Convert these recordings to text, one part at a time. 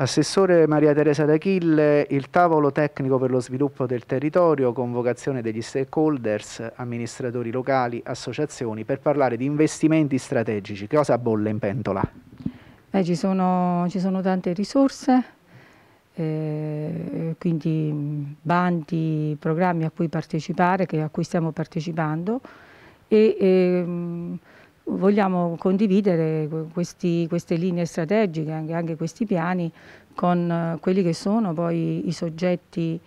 Assessore Maria Teresa D'Achille, il tavolo tecnico per lo sviluppo del territorio, convocazione degli stakeholders, amministratori locali, associazioni, per parlare di investimenti strategici. cosa bolle in pentola? Beh, ci, sono, ci, sono, tante risorse, eh, quindi bandi, programmi a cui partecipare, che, a cui stiamo partecipando e... Eh, vogliamo condividere questi, queste linee strategiche, anche, anche, questi piani, con eh, quelli che sono poi i soggetti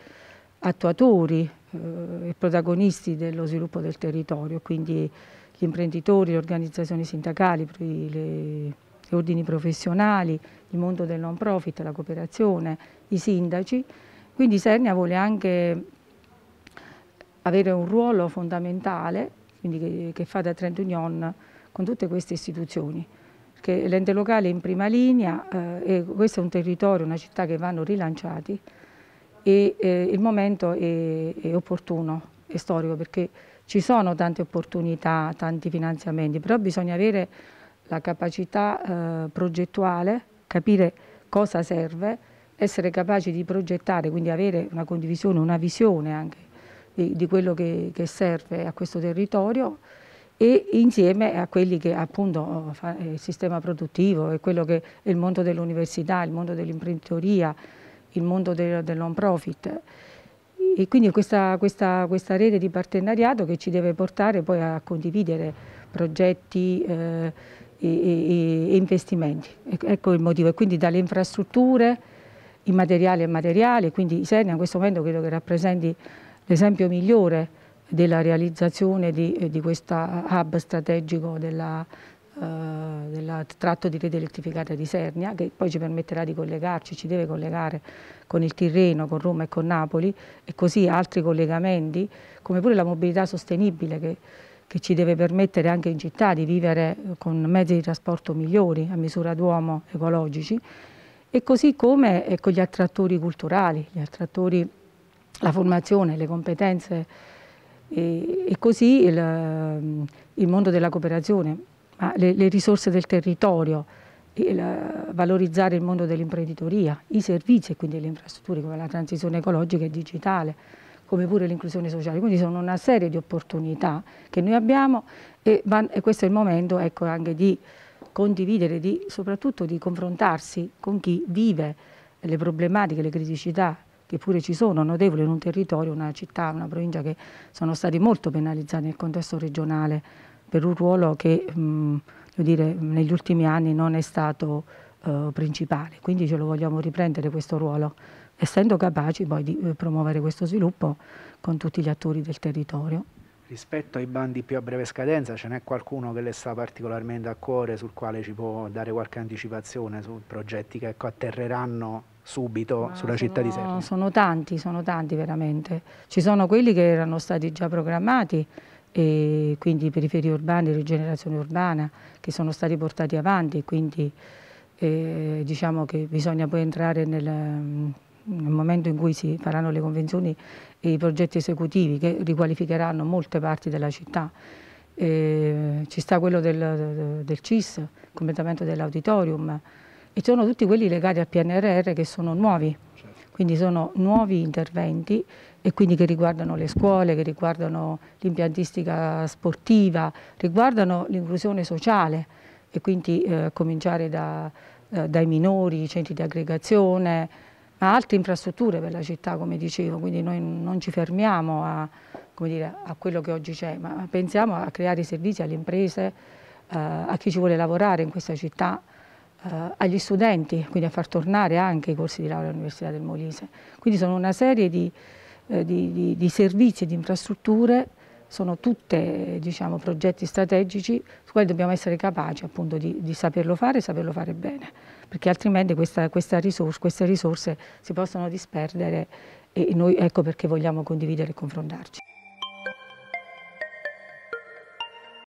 attuatori eh, e protagonisti dello sviluppo del territorio, quindi gli imprenditori, le organizzazioni sindacali, le, gli ordini professionali, il mondo del non profit, la cooperazione, i sindaci. Quindi Sernia vuole anche avere un ruolo fondamentale, quindi che, che fa da Trend Union, con tutte queste istituzioni perché l'ente locale è in prima linea eh, e questo è un territorio, una città che vanno rilanciati e eh, il momento è, è, opportuno, è storico perché ci sono tante opportunità, tanti finanziamenti, però bisogna avere la capacità eh, progettuale, capire cosa serve, essere capaci di progettare, quindi avere una condivisione, una visione anche di, di quello che, che serve a questo territorio e insieme a quelli che appunto oh, fa eh, il sistema produttivo e quello che è il mondo dell'università, il mondo dell'imprenditoria, il mondo del, del, non profit. E quindi questa, questa, questa, rete di partenariato che ci deve portare poi a condividere progetti eh, e, e, e, investimenti. Ecco, ecco il motivo. E quindi dalle infrastrutture, immateriali e materiali, quindi Isernia in questo momento credo che rappresenti l'esempio migliore della realizzazione di, eh, di questo hub strategico della, eh, del tratto di rete elettrificata di Sernia che poi ci permetterà di collegarci, ci deve collegare con il Tirreno, con Roma e con Napoli e così altri collegamenti come pure la mobilità sostenibile che, che ci deve permettere anche in città di vivere con mezzi di trasporto migliori a misura d'uomo ecologici e così come con ecco, gli attrattori culturali, gli attrattori, la formazione, le competenze e, e così il, il, mondo della cooperazione, le, le risorse del territorio, il, valorizzare il mondo dell'imprenditoria, i servizi e quindi le infrastrutture come la transizione ecologica e digitale, come pure l'inclusione sociale. Quindi sono una serie di opportunità che noi abbiamo e, e questo è il momento ecco, anche di condividere, di, soprattutto di confrontarsi con chi vive le problematiche, le criticità che pure ci sono, notevoli in un territorio, una città, una provincia che sono stati molto penalizzati nel contesto regionale per un ruolo che mh, mm, dire, negli ultimi anni non è stato eh, principale, quindi ce lo vogliamo riprendere questo ruolo, essendo capaci poi di eh, promuovere questo sviluppo con tutti gli attori del territorio. Rispetto ai bandi più a breve scadenza, ce n'è qualcuno che le sta particolarmente a cuore, sul quale ci può dare qualche anticipazione sui progetti che ecco, atterreranno subito Ma sulla sono, città di Serni? Sono tanti, sono tanti veramente. Ci sono quelli che erano stati già programmati, quindi periferie urbane, rigenerazione urbana, che sono stati portati avanti, quindi eh, diciamo che bisogna poi entrare nel, mm, nel momento in cui si faranno le convenzioni i progetti esecutivi che riqualificheranno molte parti della città. Eh, ci sta quello del, del CIS, completamento dell'auditorium e sono tutti quelli legati al PNRR che sono nuovi, certo. quindi sono nuovi interventi e quindi che riguardano le scuole, che riguardano l'impiantistica sportiva, riguardano l'inclusione sociale e quindi eh, cominciare da, eh, dai minori, i centri di aggregazione, ma altre infrastrutture per la città, come dicevo, quindi noi non ci fermiamo a, dire, a quello che oggi c'è, ma pensiamo a creare servizi alle imprese, eh, a chi ci vuole lavorare in questa città, eh, agli studenti, quindi a far tornare anche i corsi di laurea all'Università del Molise. Quindi sono una serie di, eh, di, di, di servizi e di infrastrutture sono tutti diciamo, progetti strategici su cui dobbiamo essere capaci appunto di, di saperlo fare e saperlo fare bene perché altrimenti questa, questa risorse, queste risorse si possono disperdere e noi ecco perché vogliamo condividere e confrontarci.